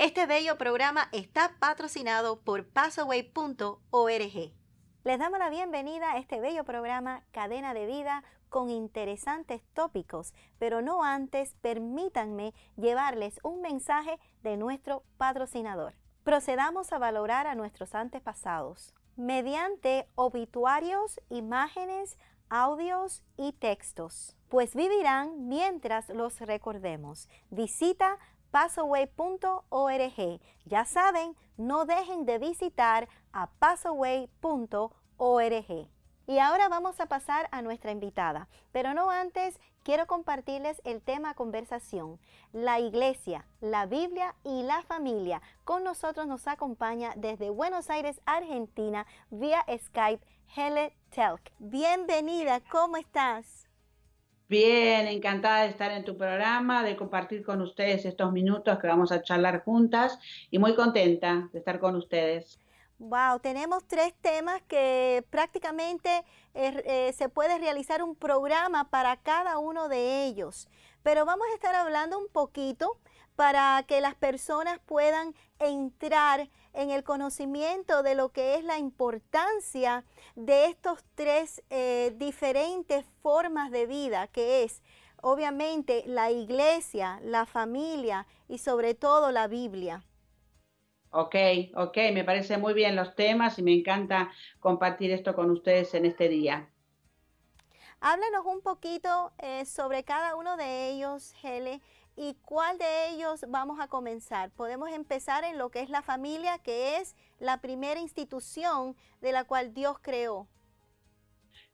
Este bello programa está patrocinado por Passaway.org. Les damos la bienvenida a este bello programa Cadena de Vida con interesantes tópicos, pero no antes permítanme llevarles un mensaje de nuestro patrocinador. Procedamos a valorar a nuestros antepasados mediante obituarios, imágenes, audios y textos, pues vivirán mientras los recordemos. Visita PASAWAY.ORG. Ya saben, no dejen de visitar a PASAWAY.ORG. Y ahora vamos a pasar a nuestra invitada, pero no antes quiero compartirles el tema conversación, la iglesia, la Biblia y la familia. Con nosotros nos acompaña desde Buenos Aires, Argentina, vía Skype, Helen Telk. Bienvenida, ¿cómo estás? Bien, encantada de estar en tu programa, de compartir con ustedes estos minutos que vamos a charlar juntas y muy contenta de estar con ustedes. Wow, tenemos tres temas que prácticamente eh, eh, se puede realizar un programa para cada uno de ellos. Pero vamos a estar hablando un poquito para que las personas puedan entrar en el conocimiento de lo que es la importancia de estos tres eh, diferentes formas de vida, que es obviamente la iglesia, la familia y sobre todo la Biblia. Ok, ok, me parece muy bien los temas y me encanta compartir esto con ustedes en este día. Háblenos un poquito eh, sobre cada uno de ellos, Hele. ¿Y cuál de ellos vamos a comenzar? Podemos empezar en lo que es la familia, que es la primera institución de la cual Dios creó.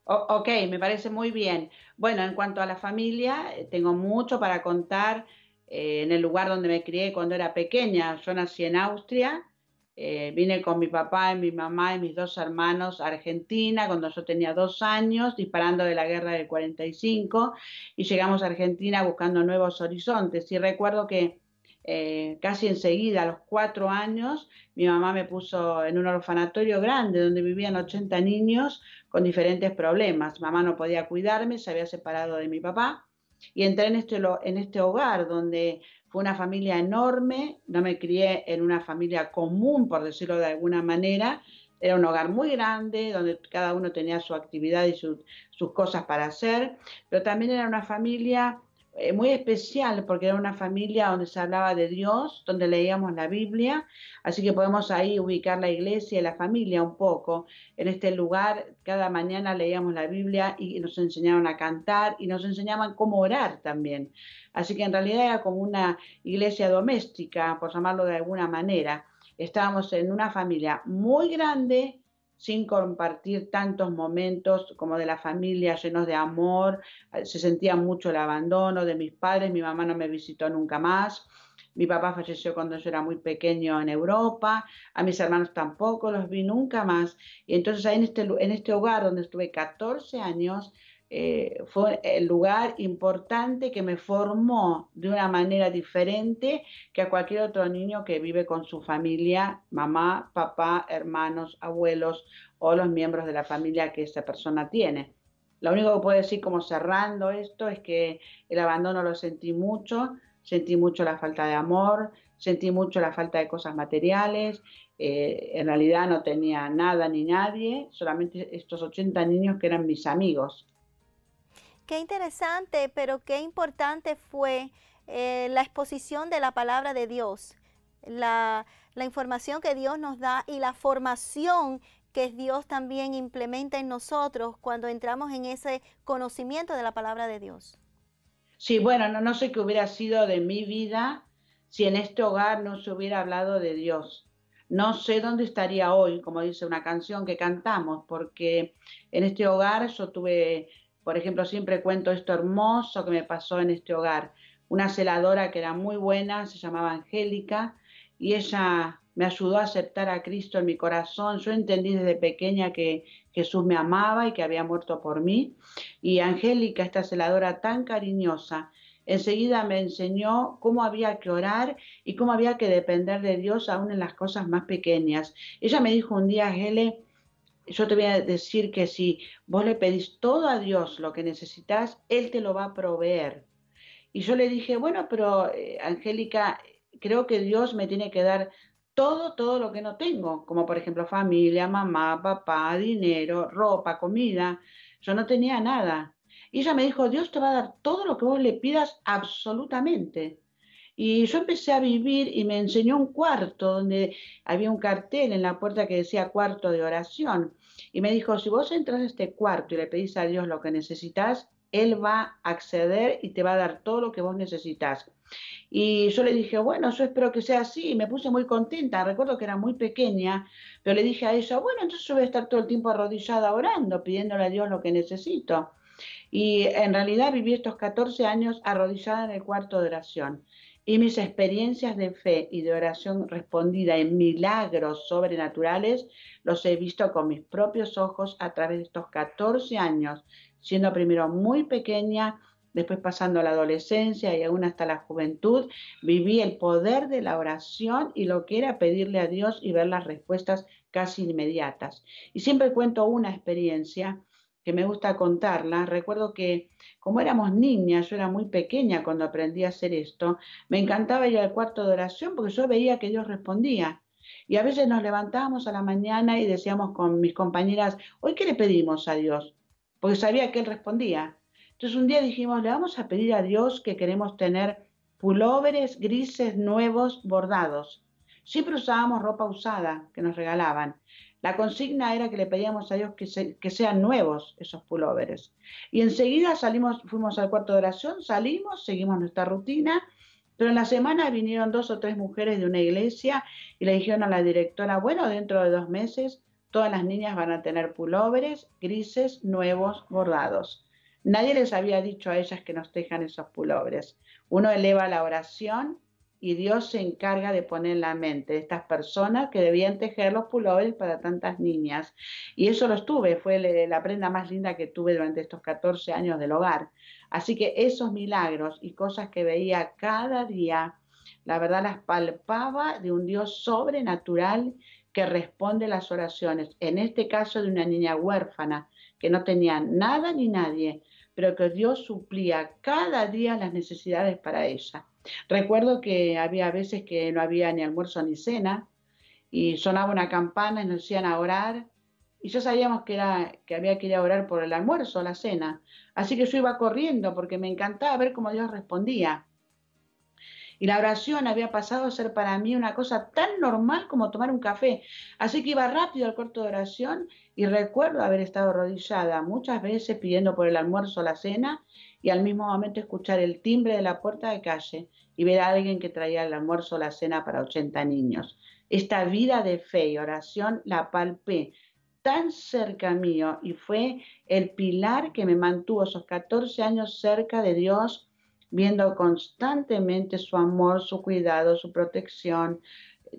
ok, me parece muy bien. Bueno, en cuanto a la familia, eh, tengo mucho para contar eh, en el lugar donde me crié cuando era pequeña. Yo nací en Austria, eh, vine con mi papá y mi mamá y mis dos hermanos a Argentina cuando yo tenía dos años, disparando de la guerra del 45, y llegamos a Argentina buscando nuevos horizontes. Y recuerdo que eh, casi enseguida, a los cuatro años, mi mamá me puso en un orfanatorio grande donde vivían 80 niños con diferentes problemas. Mamá no podía cuidarme, se había separado de mi papá. Y entré en este, en este hogar donde fue una familia enorme, no me crié en una familia común, por decirlo de alguna manera. Era un hogar muy grande, donde cada uno tenía su actividad y sus cosas para hacer, pero también era una familia eh, muy especial porque era una familia donde se hablaba de Dios, donde leíamos la Biblia, así que podemos ahí ubicar la iglesia y la familia un poco. En este lugar cada mañana leíamos la Biblia y nos enseñaron a cantar y nos enseñaban cómo orar también. Así que en realidad era como una iglesia doméstica, por llamarlo de alguna manera. Estábamos en una familia muy grande, sin compartir tantos momentos como de la familia llenos de amor, eh, se sentía mucho el abandono de mis padres, mi mamá no me visitó nunca más. Mi papá falleció cuando yo era muy pequeño en Europa, a mis hermanos tampoco los vi nunca más. Y entonces ahí en este, en este hogar donde estuve 14 años, eh, fue el lugar importante que me formó de una manera diferente que a cualquier otro niño que vive con su familia, mamá, papá, hermanos, abuelos o los miembros de la familia que esa persona tiene. Lo único que puedo decir como cerrando esto es que el abandono lo sentí mucho, sentí mucho la falta de amor, sentí mucho la falta de cosas materiales, eh, en realidad no tenía nada ni nadie, solamente estos 80 niños que eran mis amigos. Qué interesante, pero qué importante fue eh, la exposición de la palabra de Dios, la, información que Dios nos da y la formación que Dios también implementa en nosotros cuando entramos en ese conocimiento de la palabra de Dios. Sí, bueno, no, no sé qué hubiera sido de mi vida si en este hogar no se hubiera hablado de Dios. No sé dónde estaría hoy, como dice una canción que cantamos, porque en este hogar yo tuve por ejemplo, siempre cuento esto hermoso que me pasó en este hogar. Una celadora que era muy buena, se llamaba Angélica, y ella me ayudó a aceptar a Cristo en mi corazón. Yo entendí desde pequeña que Jesús me amaba y que había muerto por mí. Y Angélica, esta celadora tan cariñosa, enseguida me enseñó cómo había que orar y cómo había que depender de Dios aún en las cosas más pequeñas. Ella me dijo un día, Gele, yo te voy a decir que si vos le pedís todo a Dios lo que necesitas, Él te lo va a proveer. Y yo le dije, bueno, pero eh, Angélica, creo que Dios me tiene que dar todo, todo lo que no tengo, como por ejemplo familia, mamá, papá, dinero, ropa, comida. Yo no tenía nada. Y ella me dijo, Dios te va a dar todo lo que vos le pidas absolutamente. Y yo empecé a vivir y me enseñó un cuarto donde había un cartel en la puerta que decía cuarto de oración. Y me dijo, si vos entras a este cuarto y le pedís a Dios lo que necesitas, Él va a acceder y te va a dar todo lo que vos necesitas. Y yo le dije, bueno, yo espero que sea así. Y me puse muy contenta. Recuerdo que era muy pequeña, pero le dije a ella, bueno, entonces yo voy a estar todo el tiempo arrodillada orando, pidiéndole a Dios lo que necesito. Y en realidad viví estos 14 años arrodillada en el cuarto de oración y mis experiencias de fe y de oración respondida en milagros sobrenaturales los he visto con mis propios ojos a través de estos 14 años, siendo primero muy pequeña, después pasando la adolescencia y aún hasta la juventud, viví el poder de la oración y lo que era pedirle a Dios y ver las respuestas casi inmediatas. Y siempre cuento una experiencia que me gusta contarla. Recuerdo que como éramos niñas, yo era muy pequeña cuando aprendí a hacer esto, me encantaba ir al cuarto de oración porque yo veía que Dios respondía. Y a veces nos levantábamos a la mañana y decíamos con mis compañeras, hoy qué le pedimos a Dios, porque sabía que Él respondía. Entonces un día dijimos, le vamos a pedir a Dios que queremos tener pulóveres grises nuevos bordados. Siempre usábamos ropa usada que nos regalaban. La consigna era que le pedíamos a Dios que, sean nuevos esos pulóveres. Y enseguida salimos, fuimos al cuarto de oración, salimos, seguimos nuestra rutina, pero en la semana vinieron dos o tres mujeres de una iglesia y le dijeron a la directora, bueno, dentro de dos meses todas las niñas van a tener pulóveres grises, nuevos, bordados. Nadie les había dicho a ellas que nos dejan esos pulóveres. Uno eleva la oración y Dios se encarga de poner en la mente de estas personas que debían tejer los pullovers para tantas niñas. Y eso lo tuve, fue la prenda más linda que tuve durante estos 14 años del hogar. Así que esos milagros y cosas que veía cada día, la verdad las palpaba de un Dios sobrenatural que responde las oraciones, en este caso de una niña huérfana que no tenía nada ni nadie, pero que Dios suplía cada día las necesidades para ella. Recuerdo que había veces que no había ni almuerzo ni cena y sonaba una campana y nos decían a orar y ya sabíamos que, era, que había que ir a orar por el almuerzo, o la cena. Así que yo iba corriendo porque me encantaba ver cómo Dios respondía. Y la oración había pasado a ser para mí una cosa tan normal como tomar un café. Así que iba rápido al corto de oración y recuerdo haber estado arrodillada muchas veces pidiendo por el almuerzo, o la cena y al mismo momento escuchar el timbre de la puerta de calle y ver a alguien que traía el almuerzo o la cena para 80 niños. Esta vida de fe y oración la palpé tan cerca mío y fue el pilar que me mantuvo esos 14 años cerca de Dios, viendo constantemente su amor, su cuidado, su protección,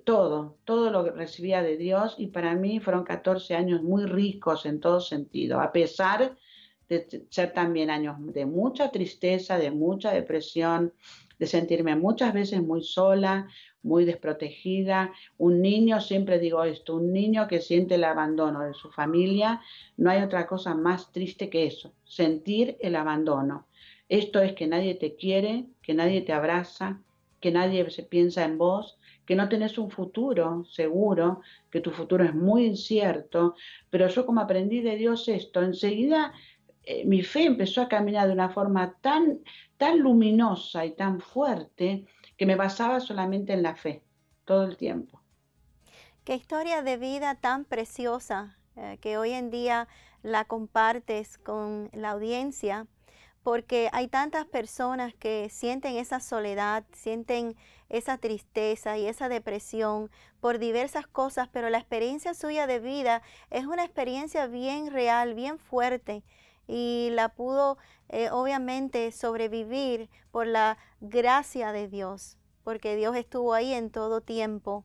todo, todo lo que recibía de Dios y para mí fueron 14 años muy ricos en todo sentido, a pesar de ser también años de mucha tristeza, de mucha depresión, de sentirme muchas veces muy sola, muy desprotegida. Un niño, siempre digo esto, un niño que siente el abandono de su familia, no hay otra cosa más triste que eso, sentir el abandono. Esto es que nadie te quiere, que nadie te abraza, que nadie se piensa en vos, que no tenés un futuro seguro, que tu futuro es muy incierto, pero yo como aprendí de Dios esto, enseguida eh, mi fe empezó a caminar de una forma tan, tan luminosa y tan fuerte que me basaba solamente en la fe todo el tiempo. Qué historia de vida tan preciosa eh, que hoy en día la compartes con la audiencia, porque hay tantas personas que sienten esa soledad, sienten esa tristeza y esa depresión por diversas cosas, pero la experiencia suya de vida es una experiencia bien real, bien fuerte, y la pudo eh, obviamente sobrevivir por la gracia de Dios, porque Dios estuvo ahí en todo tiempo.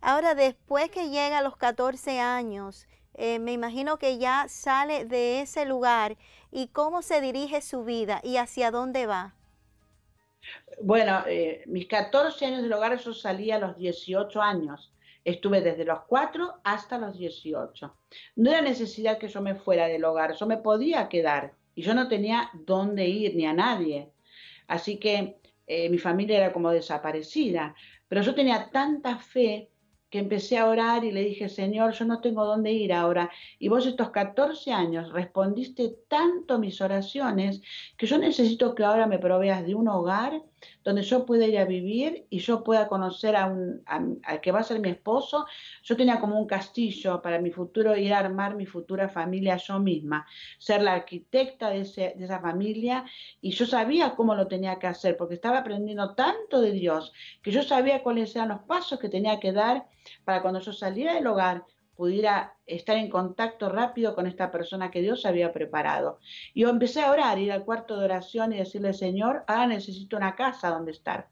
Ahora, después que llega a los 14 años, eh, me imagino que ya sale de ese lugar y cómo se dirige su vida y hacia dónde va. Bueno, eh, mis 14 años del hogar, yo salí a los 18 años. Estuve desde los 4 hasta los 18. No era necesidad que yo me fuera del hogar, yo me podía quedar y yo no tenía dónde ir ni a nadie. Así que eh, mi familia era como desaparecida, pero yo tenía tanta fe que empecé a orar y le dije, Señor, yo no tengo dónde ir ahora. Y vos estos 14 años respondiste tanto mis oraciones que yo necesito que ahora me proveas de un hogar donde yo pueda ir a vivir y yo pueda conocer a un, al que va a ser mi esposo. Yo tenía como un castillo para mi futuro, ir a armar mi futura familia yo misma, ser la arquitecta de, de esa familia y yo sabía cómo lo tenía que hacer porque estaba aprendiendo tanto de Dios que yo sabía cuáles eran los pasos que tenía que dar para cuando yo saliera del hogar pudiera estar en contacto rápido con esta persona que Dios había preparado. Y yo empecé a orar, ir al cuarto de oración y decirle, Señor, ahora necesito una casa donde estar.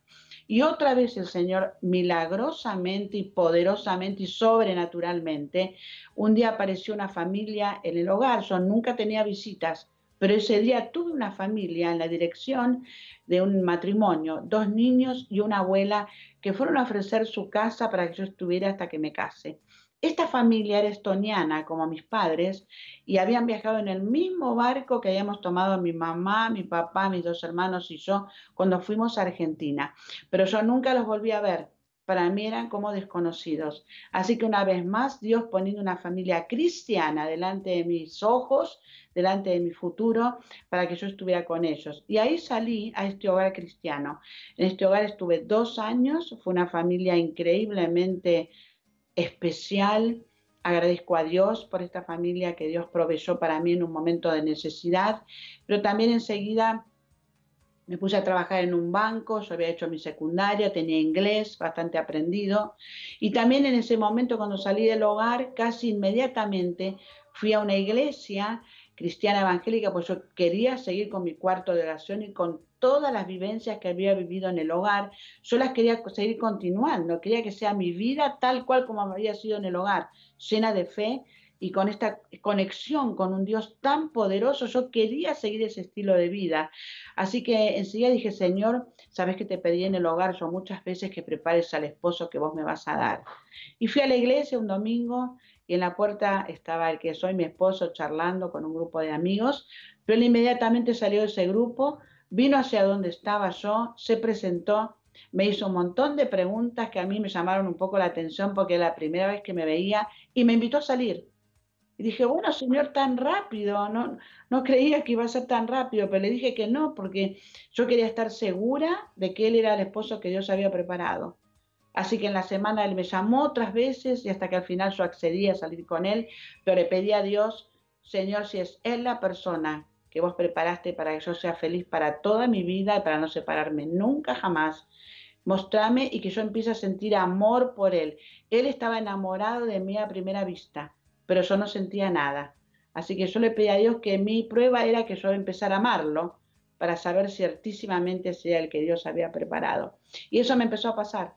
Y otra vez el Señor, milagrosamente y poderosamente y sobrenaturalmente, un día apareció una familia en el hogar, yo nunca tenía visitas, pero ese día tuve una familia en la dirección de un matrimonio, dos niños y una abuela que fueron a ofrecer su casa para que yo estuviera hasta que me case. Esta familia era estoniana, como mis padres, y habían viajado en el mismo barco que habíamos tomado mi mamá, mi papá, mis dos hermanos y yo cuando fuimos a Argentina. Pero yo nunca los volví a ver. Para mí eran como desconocidos. Así que una vez más, Dios poniendo una familia cristiana delante de mis ojos, delante de mi futuro, para que yo estuviera con ellos. Y ahí salí a este hogar cristiano. En este hogar estuve dos años, fue una familia increíblemente especial. Agradezco a Dios por esta familia que Dios proveyó para mí en un momento de necesidad, pero también enseguida me puse a trabajar en un banco, yo había hecho mi secundaria, tenía inglés bastante aprendido, y también en ese momento cuando salí del hogar, casi inmediatamente fui a una iglesia cristiana evangélica, pues yo quería seguir con mi cuarto de oración y con todas las vivencias que había vivido en el hogar, yo las quería seguir continuando, quería que sea mi vida tal cual como había sido en el hogar, llena de fe y con esta conexión con un Dios tan poderoso, yo quería seguir ese estilo de vida. Así que enseguida dije, Señor, sabes que te pedí en el hogar yo muchas veces que prepares al esposo que vos me vas a dar. Y fui a la iglesia un domingo y en la puerta estaba el que soy mi esposo charlando con un grupo de amigos, pero él inmediatamente salió de ese grupo, vino hacia donde estaba yo, se presentó, me hizo un montón de preguntas que a mí me llamaron un poco la atención porque era la primera vez que me veía y me invitó a salir. Y dije, bueno, señor, tan rápido, no, no creía que iba a ser tan rápido, pero le dije que no, porque yo quería estar segura de que él era el esposo que Dios había preparado. Así que en la semana él me llamó otras veces y hasta que al final yo accedí a salir con él, pero le pedí a Dios, Señor, si es Él la persona que vos preparaste para que yo sea feliz para toda mi vida y para no separarme nunca jamás, mostrame y que yo empiece a sentir amor por Él. Él estaba enamorado de mí a primera vista, pero yo no sentía nada. Así que yo le pedí a Dios que mi prueba era que yo empezara a amarlo para saber ciertísimamente si era el que Dios había preparado. Y eso me empezó a pasar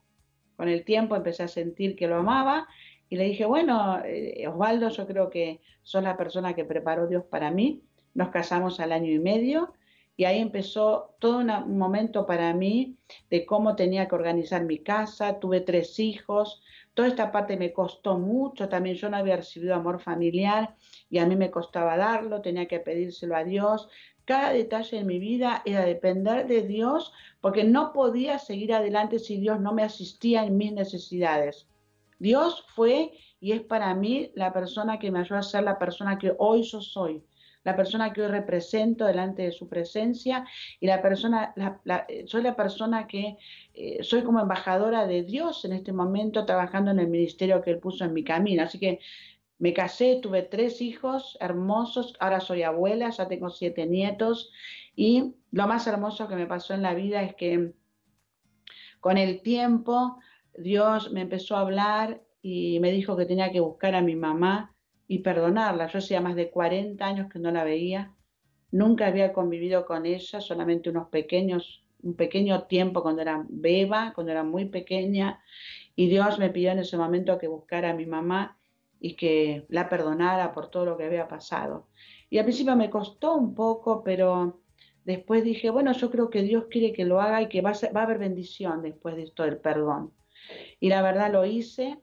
con el tiempo empecé a sentir que lo amaba y le dije, bueno, eh, Osvaldo, yo creo que sos la persona que preparó Dios para mí. Nos casamos al año y medio y ahí empezó todo un momento para mí de cómo tenía que organizar mi casa, tuve tres hijos, toda esta parte me costó mucho, también yo no había recibido amor familiar y a mí me costaba darlo, tenía que pedírselo a Dios, cada detalle de mi vida era depender de Dios porque no podía seguir adelante si Dios no me asistía en mis necesidades. Dios fue y es para mí la persona que me ayudó a ser la persona que hoy yo soy, la persona que hoy represento delante de su presencia y la persona, eh, soy la persona que eh, soy como embajadora de Dios en este momento trabajando en el ministerio que él puso en mi camino. Así que me casé, tuve tres hijos hermosos, ahora soy abuela, ya tengo siete nietos y lo más hermoso que me pasó en la vida es que con el tiempo Dios me empezó a hablar y me dijo que tenía que buscar a mi mamá y perdonarla. Yo hacía más de 40 años que no la veía, nunca había convivido con ella, solamente unos pequeños, un pequeño tiempo cuando era beba, cuando era muy pequeña, y Dios me pidió en ese momento que buscara a mi mamá y que la perdonara por todo lo que había pasado. Y al principio me costó un poco, pero después dije, bueno, yo creo que Dios quiere que lo haga y que va a, haber bendición después de esto el perdón. Y la verdad lo hice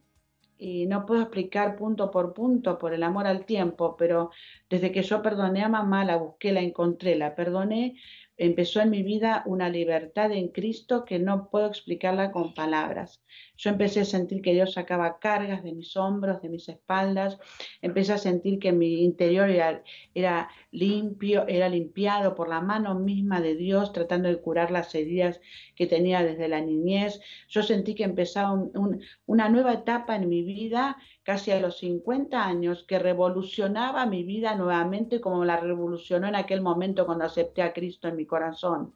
y no puedo explicar punto por punto por el amor al tiempo, pero desde que yo perdoné a mamá, la busqué, la encontré, la perdoné, empezó en mi vida una libertad en Cristo que no puedo explicarla con palabras. Yo empecé a sentir que Dios sacaba cargas de mis hombros, de mis espaldas, empecé a sentir que mi interior era, limpio, era limpiado por la mano misma de Dios, tratando de curar las heridas que tenía desde la niñez. Yo sentí que empezaba una nueva etapa en mi vida casi a los 50 años, que revolucionaba mi vida nuevamente como la revolucionó en aquel momento cuando acepté a Cristo en mi corazón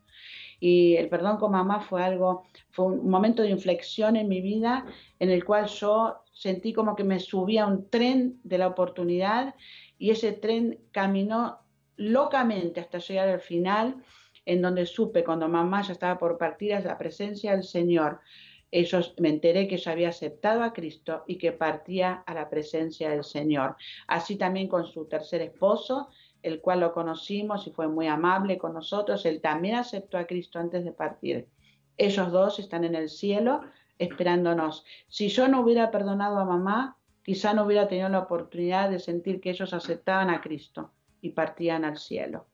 y el perdón con mamá fue algo, fue un momento de inflexión en mi vida en el cual yo sentí como que me subía un tren de la oportunidad y ese tren caminó locamente hasta llegar al final, en donde supe cuando mamá ya estaba por partir a la presencia del Señor. Ellos me enteré que ella había aceptado a Cristo y que partía a la presencia del Señor. Así también con su tercer esposo, el cual lo conocimos y fue muy amable con nosotros. Él también aceptó a Cristo antes de partir. Ellos dos están en el cielo esperándonos. Si yo no hubiera perdonado a mamá, quizá no hubiera tenido la oportunidad de sentir que ellos aceptaban a Cristo y partían al cielo.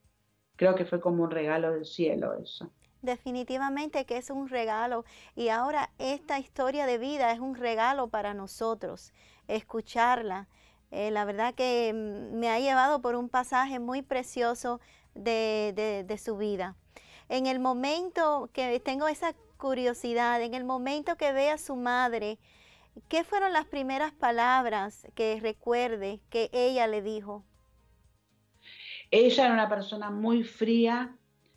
Creo que fue como un regalo del cielo eso. Definitivamente que es un regalo. Y ahora esta historia de vida es un regalo para nosotros. Escucharla, eh, la verdad que mm, me ha llevado por un pasaje muy precioso de, de, su vida. En el momento que tengo esa curiosidad, en el momento que ve a su madre, ¿qué fueron las primeras palabras que recuerde que ella le dijo? Ella era una persona muy fría,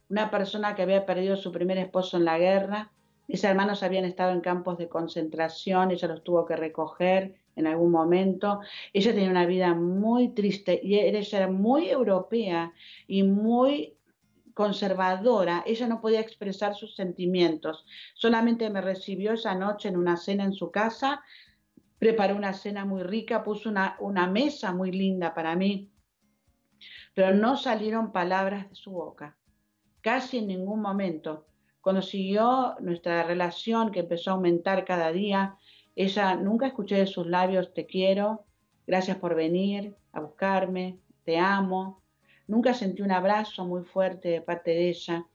una persona que había perdido a su primer esposo en la guerra. Mis hermanos habían estado en campos de concentración, ella los tuvo que recoger en algún momento. Ella tenía una vida muy triste y era muy europea y muy conservadora, ella no podía expresar sus sentimientos. Solamente me recibió esa noche en una cena en su casa, preparó una cena muy rica, puso una, una mesa muy linda para mí, pero no salieron palabras de su boca, casi en ningún momento. Cuando siguió nuestra relación, que empezó a aumentar cada día, ella nunca escuché de sus labios te quiero, gracias por venir a buscarme, te amo. Nunca sentí un abrazo muy fuerte de parte de ella.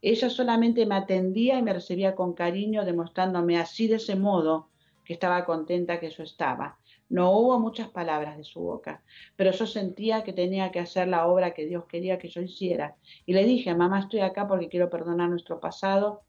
Ella solamente me atendía y me recibía con cariño, demostrándome así de ese modo que estaba contenta que yo estaba. No hubo muchas palabras de su boca, pero yo sentía que tenía que hacer la obra que Dios quería que yo hiciera. Y le dije, mamá, estoy acá porque quiero perdonar nuestro pasado,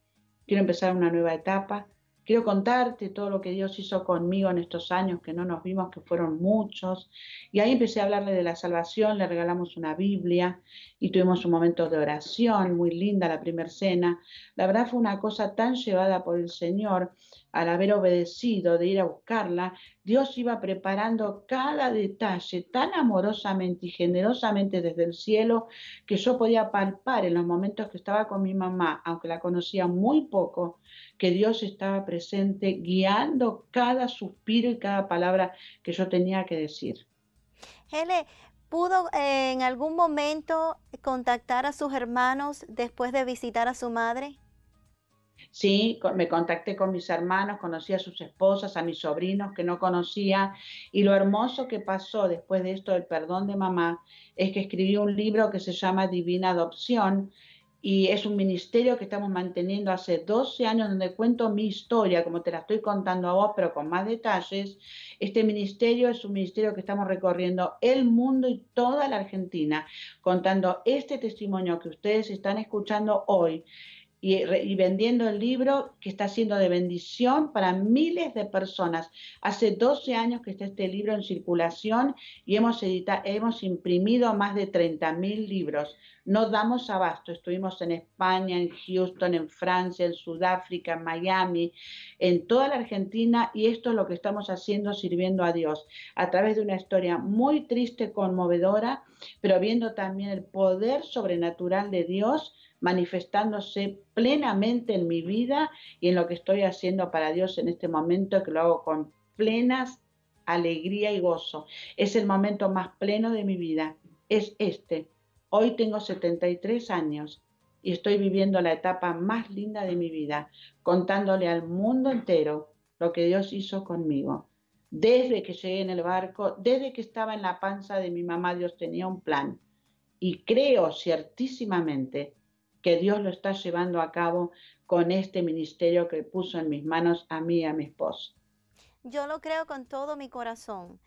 quiero empezar una nueva etapa, Quiero contarte todo lo que Dios hizo conmigo en estos años que no nos vimos, que fueron muchos. Y ahí empecé a hablarle de la salvación, le regalamos una Biblia y tuvimos un momento de oración, muy linda la primera cena. La verdad fue una cosa tan llevada por el Señor al haber obedecido de ir a buscarla, Dios iba preparando cada detalle tan amorosamente y generosamente desde el cielo que yo podía palpar en los momentos que estaba con mi mamá, aunque la conocía muy poco, que Dios estaba presente guiando cada suspiro y cada palabra que yo tenía que decir. Hele, ¿pudo eh, en algún momento contactar a sus hermanos después de visitar a su madre? Sí, me contacté con mis hermanos, conocí a sus esposas, a mis sobrinos que no conocía y lo hermoso que pasó después de esto del perdón de mamá es que escribí un libro que se llama Divina Adopción y es un ministerio que estamos manteniendo hace 12 años donde cuento mi historia, como te la estoy contando a vos, pero con más detalles. Este ministerio es un ministerio que estamos recorriendo el mundo y toda la Argentina, contando este testimonio que ustedes están escuchando hoy y, vendiendo el libro que está siendo de bendición para miles de personas. Hace 12 años que está este libro en circulación y hemos, hemos imprimido más de mil libros. No damos abasto. Estuvimos en España, en Houston, en Francia, en Sudáfrica, en Miami, en toda la Argentina y esto es lo que estamos haciendo sirviendo a Dios a través de una historia muy triste, conmovedora, pero viendo también el poder sobrenatural de Dios manifestándose plenamente en mi vida y en lo que estoy haciendo para Dios en este momento, que lo hago con plenas alegría y gozo. Es el momento más pleno de mi vida, es este. Hoy tengo 73 años y estoy viviendo la etapa más linda de mi vida, contándole al mundo entero lo que Dios hizo conmigo. Desde que llegué en el barco, desde que estaba en la panza de mi mamá, Dios tenía un plan. Y creo ciertísimamente que Dios lo está llevando a cabo con este ministerio que puso en mis manos a mí y a mi esposo. Yo lo creo con todo mi corazón,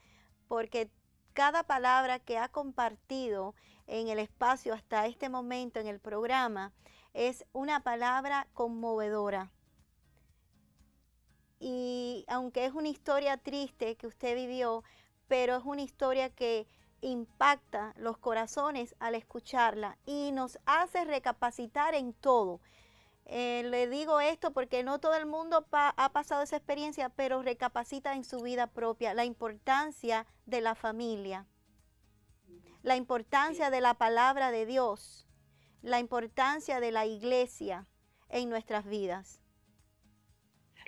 porque cada palabra que ha compartido en el espacio hasta este momento en el programa es una palabra conmovedora. Y aunque es una historia triste que usted vivió, pero es una historia que impacta los corazones al escucharla y nos hace recapacitar en todo. Eh, le digo esto porque no todo el mundo ha pasado esa experiencia, pero recapacita en su vida propia la importancia de la familia, la importancia de la palabra de Dios, la importancia de la iglesia en nuestras vidas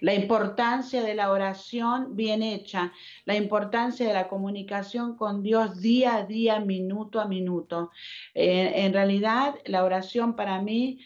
la importancia de la oración bien hecha, la importancia de la comunicación con Dios día a día, minuto a minuto. Eh, en realidad, la oración para mí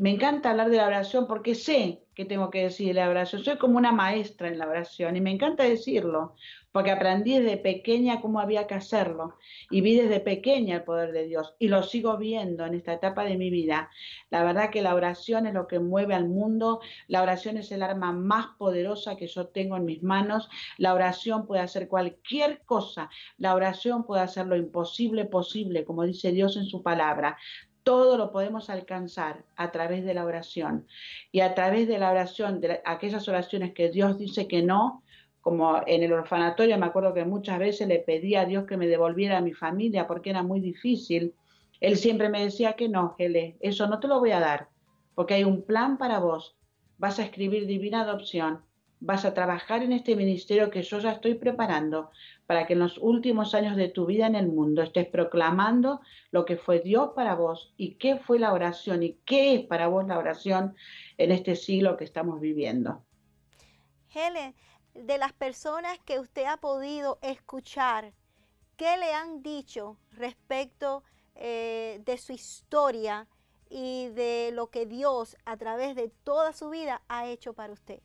me encanta hablar de la oración porque sé que tengo que decir de la oración. Soy como una maestra en la oración y me encanta decirlo porque aprendí desde pequeña cómo había que hacerlo y vi desde pequeña el poder de Dios y lo sigo viendo en esta etapa de mi vida. La verdad que la oración es lo que mueve al mundo, la oración es el arma más poderosa que yo tengo en mis manos, la oración puede hacer cualquier cosa, la oración puede hacer lo imposible posible, como dice Dios en su palabra todo lo podemos alcanzar a través de la oración. Y a través de la oración, de aquellas oraciones que Dios dice que no, como en el orfanatorio, me acuerdo que muchas veces le pedí a Dios que me devolviera a mi familia porque era muy difícil. Él siempre me decía que no, Gele, eso no te lo voy a dar, porque hay un plan para vos. Vas a escribir divina adopción, vas a trabajar en este ministerio que yo ya estoy preparando, para que en los últimos años de tu vida en el mundo estés proclamando lo que fue Dios para vos y qué fue la oración y qué es para vos la oración en este siglo que estamos viviendo. Helen, de las personas que usted ha podido escuchar, ¿qué le han dicho respecto eh, de su historia y de lo que Dios a través de toda su vida ha hecho para usted?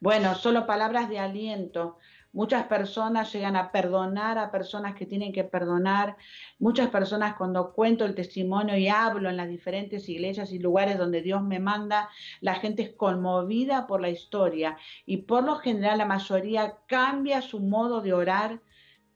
Bueno, solo palabras de aliento. Muchas personas llegan a perdonar a personas que tienen que perdonar. Muchas personas cuando cuento el testimonio y hablo en las diferentes iglesias y lugares donde Dios me manda, la gente es conmovida por la historia y por lo general la mayoría cambia su modo de orar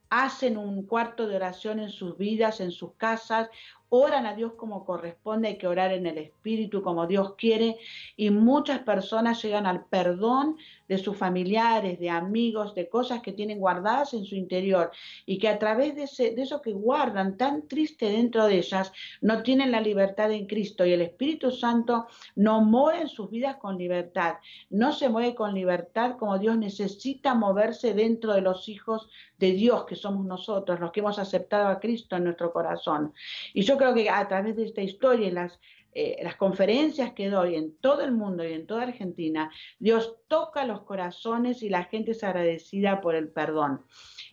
hacen un cuarto de oración en sus vidas, en sus casas, oran a Dios como corresponde, hay que orar en el Espíritu como Dios quiere y muchas personas llegan al perdón de sus familiares, de amigos, de cosas que tienen guardadas en su interior y que a través de, eso que guardan tan triste dentro de ellas, no tienen la libertad en Cristo y el Espíritu Santo no mueve en sus vidas con libertad, no se mueve con libertad como Dios necesita moverse dentro de los hijos de Dios que somos nosotros, los que hemos aceptado a Cristo en nuestro corazón. Y yo creo que a través de esta historia, en las, eh, las conferencias que doy en todo el mundo y en toda Argentina, Dios toca los corazones y la gente es agradecida por el perdón,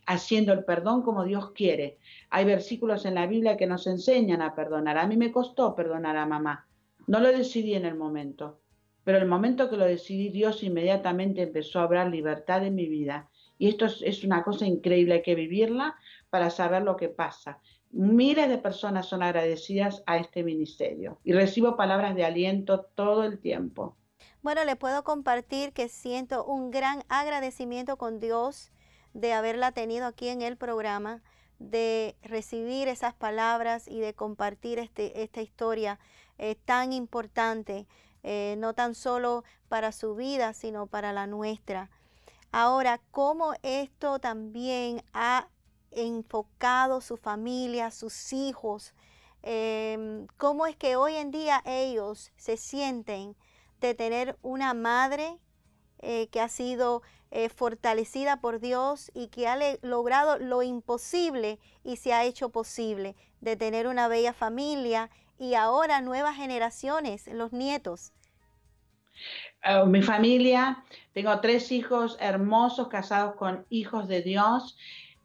haciendo el perdón como Dios quiere. Hay versículos en la Biblia que nos enseñan a perdonar. A mí me costó perdonar a mamá. No lo decidí en el momento, pero el momento que lo decidí, Dios inmediatamente empezó a hablar libertad en mi vida. Y esto es, es una cosa increíble, hay que vivirla para saber lo que pasa. Miles de personas son agradecidas a este ministerio y recibo palabras de aliento todo el tiempo. Bueno, le puedo compartir que siento un gran agradecimiento con Dios de haberla tenido aquí en el programa, de recibir esas palabras y de compartir este, esta historia eh, tan importante, eh, no tan solo para su vida, sino para la nuestra. Ahora, cómo esto también ha enfocado su familia, sus hijos, em, cómo es que hoy en día ellos se sienten de tener una madre eh, que ha sido eh, fortalecida por Dios y que ha logrado lo imposible y se ha hecho posible, de tener una bella familia y ahora nuevas generaciones, los nietos. Oh, mi familia, tengo tres hijos hermosos casados con hijos de Dios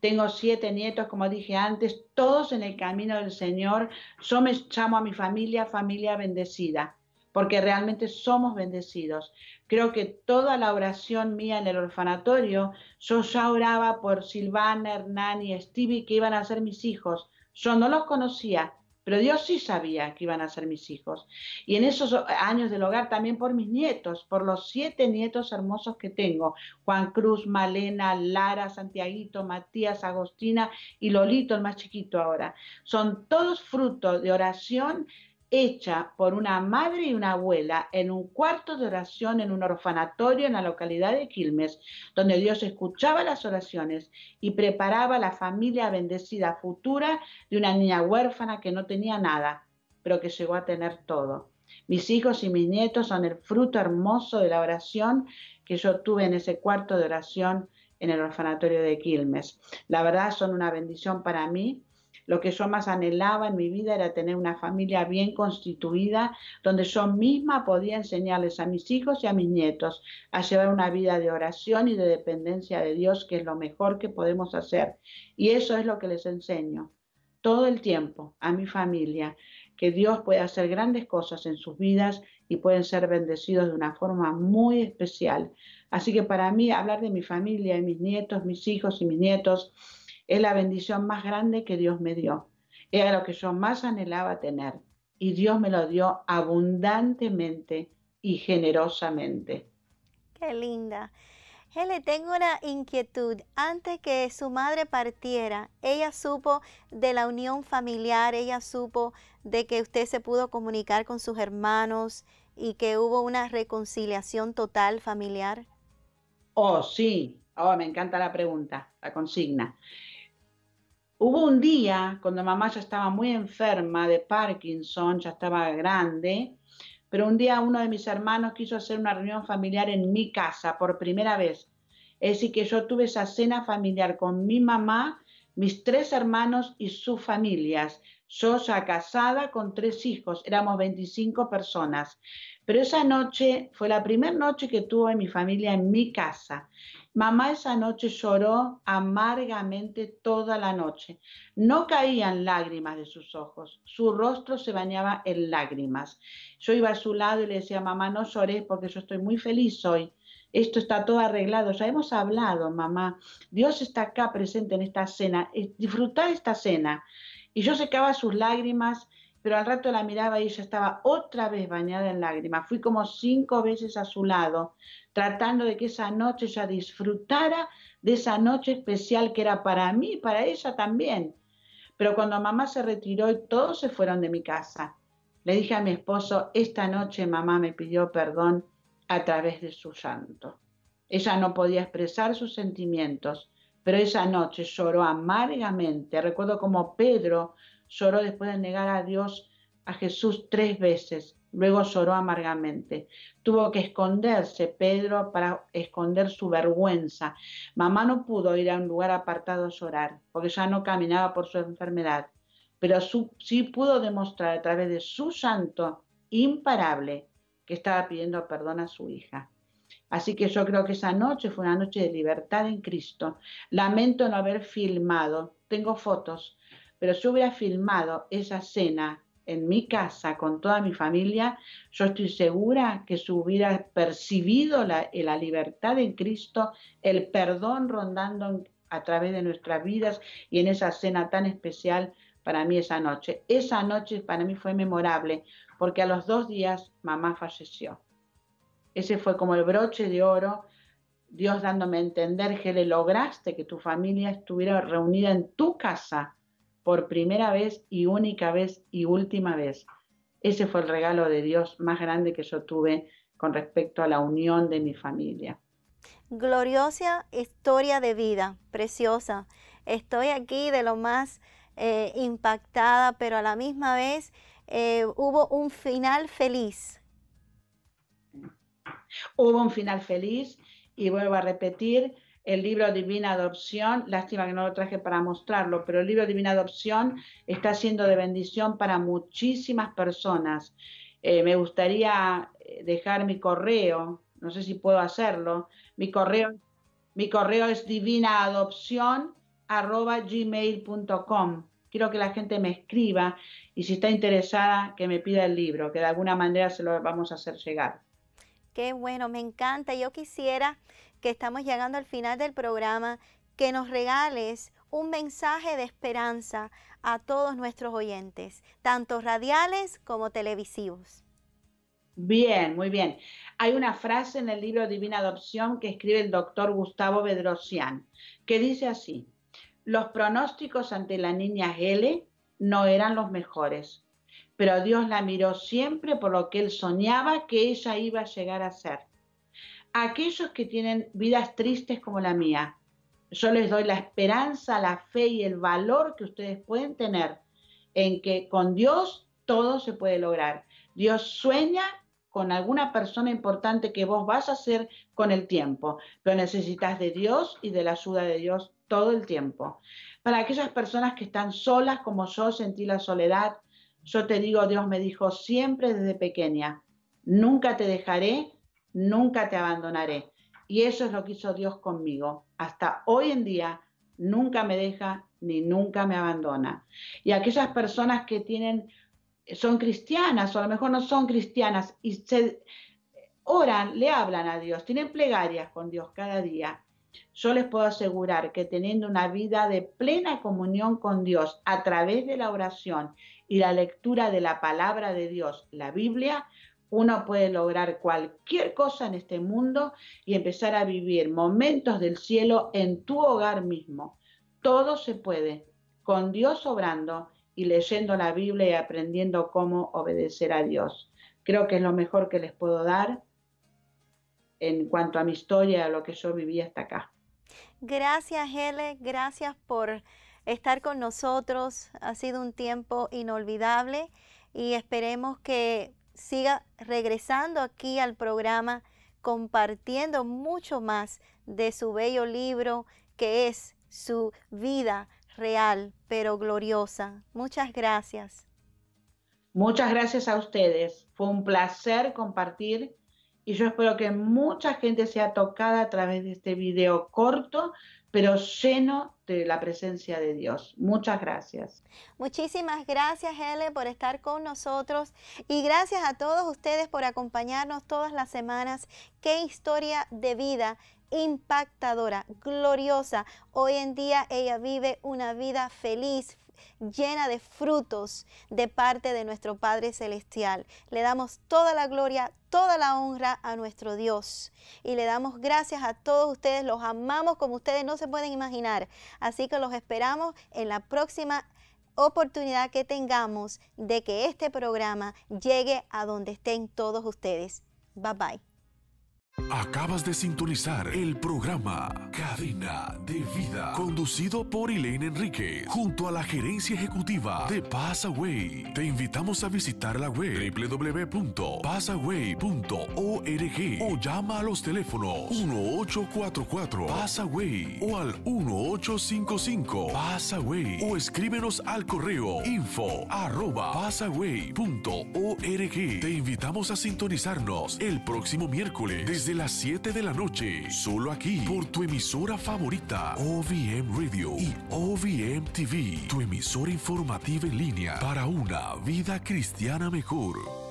tengo siete nietos, como dije antes, todos en el camino del Señor. Yo me llamo a mi familia familia bendecida, porque realmente somos bendecidos. Creo que toda la oración mía en el orfanatorio, yo ya oraba por Silvana, Hernán y Stevie, que iban a ser mis hijos. Yo no los conocía, pero Dios sí sabía que iban a ser mis hijos. Y en esos años del hogar también por mis nietos, por los siete nietos hermosos que tengo. Juan Cruz, Malena, Lara, Santiaguito, Matías, Agostina y Lolito, el más chiquito ahora. Son todos frutos de oración hecha por una madre y una abuela en un cuarto de oración en un orfanatorio en la localidad de Quilmes, donde Dios escuchaba las oraciones y preparaba la familia bendecida futura de una niña huérfana que no tenía nada, pero que llegó a tener todo. Mis hijos y mis nietos son el fruto hermoso de la oración que yo tuve en ese cuarto de oración en el orfanatorio de Quilmes. La verdad son una bendición para mí lo que yo más anhelaba en mi vida era tener una familia bien constituida, donde yo misma podía enseñarles a mis hijos y a mis nietos a llevar una vida de oración y de dependencia de Dios, que es lo mejor que podemos hacer. Y eso es lo que les enseño todo el tiempo a mi familia, que Dios puede hacer grandes cosas en sus vidas y pueden ser bendecidos de una forma muy especial. Así que para mí hablar de mi familia y mis nietos, mis hijos y mis nietos es la bendición más grande que Dios me dio. Era lo que yo más anhelaba tener. Y Dios me lo dio abundantemente y generosamente. Qué linda. Hele, tengo una inquietud. Antes que su madre partiera, ella supo de la unión familiar, ella supo de que usted se pudo comunicar con sus hermanos y que hubo una reconciliación total familiar. Oh, sí. Oh, me encanta la pregunta, la consigna. Hubo un día cuando mamá ya estaba muy enferma de Parkinson, ya estaba grande, pero un día uno de mis hermanos quiso hacer una reunión familiar en mi casa por primera vez. Es decir, que yo tuve esa cena familiar con mi mamá, mis tres hermanos y sus familias. Yo ya casada con tres hijos, éramos 25 personas. Pero esa noche fue la primera noche que tuve mi familia en mi casa. Mamá esa noche lloró amargamente toda la noche. No caían lágrimas de sus ojos, su rostro se bañaba en lágrimas. Yo iba a su lado y le decía, mamá, no llores porque yo estoy muy feliz hoy. Esto está todo arreglado, ya hemos hablado, mamá. Dios está acá presente en esta cena, eh, disfrutar esta cena. Y yo secaba sus lágrimas pero al rato la miraba y ella estaba otra vez bañada en lágrimas. Fui como cinco veces a su lado, tratando de que esa noche ella disfrutara de esa noche especial que era para mí y para ella también. Pero cuando mamá se retiró y todos se fueron de mi casa, le dije a mi esposo, esta noche mamá me pidió perdón a través de su llanto. Ella no podía expresar sus sentimientos, pero esa noche lloró amargamente. Recuerdo como Pedro lloró después de negar a Dios, a Jesús tres veces. Luego lloró amargamente. Tuvo que esconderse Pedro para esconder su vergüenza. Mamá no pudo ir a un lugar apartado a llorar, porque ya no caminaba por su enfermedad, pero sí pudo demostrar a través de su santo imparable que estaba pidiendo perdón a su hija. Así que yo creo que esa noche fue una noche de libertad en Cristo. Lamento no haber filmado, tengo fotos, pero si hubiera filmado esa cena en mi casa con toda mi familia, yo estoy segura que se hubiera percibido la, eh, libertad en Cristo, el perdón rondando a través de nuestras vidas y en esa cena tan especial para mí esa noche. Esa noche para mí fue memorable porque a los dos días mamá falleció. Ese fue como el broche de oro, Dios dándome a entender, que le lograste que tu familia estuviera reunida en tu casa por primera vez y única vez y última vez. Ese fue el regalo de Dios más grande que yo tuve con respecto a la unión de mi familia. Gloriosa historia de vida, preciosa. Estoy aquí de lo más eh, impactada, pero a la misma vez eh, hubo un final feliz. Hubo un final feliz y vuelvo a repetir, el libro Divina Adopción, lástima que no lo traje para mostrarlo, pero el libro Divina Adopción está siendo de bendición para muchísimas personas. Eh, me gustaría eh, dejar mi correo, no sé si puedo hacerlo, mi correo, mi correo es divinaadopción.gmail.com. Quiero que la gente me escriba y si está interesada, que me pida el libro, que de alguna manera se lo vamos a hacer llegar. Qué bueno, me encanta. Yo quisiera que estamos llegando al final del programa, que nos regales un mensaje de esperanza a todos nuestros oyentes, tanto radiales como televisivos. Bien, muy bien. Hay una frase en el libro Divina Adopción que escribe el doctor Gustavo Bedrosian, que dice así, los pronósticos ante la niña L no eran los mejores, pero Dios la miró siempre por lo que él soñaba que ella iba a llegar a ser aquellos que tienen vidas tristes como la mía. Yo les doy la esperanza, la fe y el valor que ustedes pueden tener en que con Dios todo se puede lograr. Dios sueña con alguna persona importante que vos vas a ser con el tiempo, pero necesitas de Dios y de la ayuda de Dios todo el tiempo. Para aquellas personas que están solas como yo sentí la soledad, yo te digo, Dios me dijo siempre desde pequeña, nunca te dejaré, nunca te abandonaré. Y eso es lo que hizo Dios conmigo. Hasta hoy en día nunca me deja ni nunca me abandona. Y aquellas personas que tienen son cristianas o a lo mejor no son cristianas y se oran, le hablan a Dios, tienen plegarias con Dios cada día. Yo les puedo asegurar que teniendo una vida de plena comunión con Dios a través de la oración y la lectura de la palabra de Dios, la Biblia, uno puede lograr cualquier cosa en este mundo y empezar a vivir momentos del cielo en tu hogar mismo. Todo se puede, con Dios obrando y leyendo la Biblia y aprendiendo cómo obedecer a Dios. Creo que es lo mejor que les puedo dar en cuanto a mi historia, a lo que yo viví hasta acá. Gracias, Hele, gracias por estar con nosotros. Ha sido un tiempo inolvidable y esperemos que siga regresando aquí al programa compartiendo mucho más de su bello libro que es su vida real pero gloriosa. Muchas gracias. Muchas gracias a ustedes. Fue un placer compartir y yo espero que mucha gente sea tocada a través de este video corto pero lleno de la presencia de Dios. Muchas gracias. Muchísimas gracias, Ele, por estar con nosotros y gracias a todos ustedes por acompañarnos todas las semanas. Qué historia de vida impactadora, gloriosa. Hoy en día ella vive una vida feliz, llena de frutos de parte de nuestro Padre Celestial. Le damos toda la gloria, toda la honra a nuestro Dios. Y le damos gracias a todos ustedes. Los amamos como ustedes no se pueden imaginar. Así que los esperamos en la próxima oportunidad que tengamos de que este programa llegue a donde estén todos ustedes. Bye bye. Acabas de sintonizar el programa Cadena de Vida, conducido por Elaine Enrique junto a la gerencia ejecutiva de Passaway. Te invitamos a visitar la web www.passaway.org o llama a los teléfonos 1844 Passaway o al 1855 Passaway o escríbenos al correo info arroba Te invitamos a sintonizarnos el próximo miércoles desde las 7 de la noche, solo aquí, por tu emisora favorita, OVM Radio y OVM TV, tu emisora informativa en línea para una vida cristiana mejor.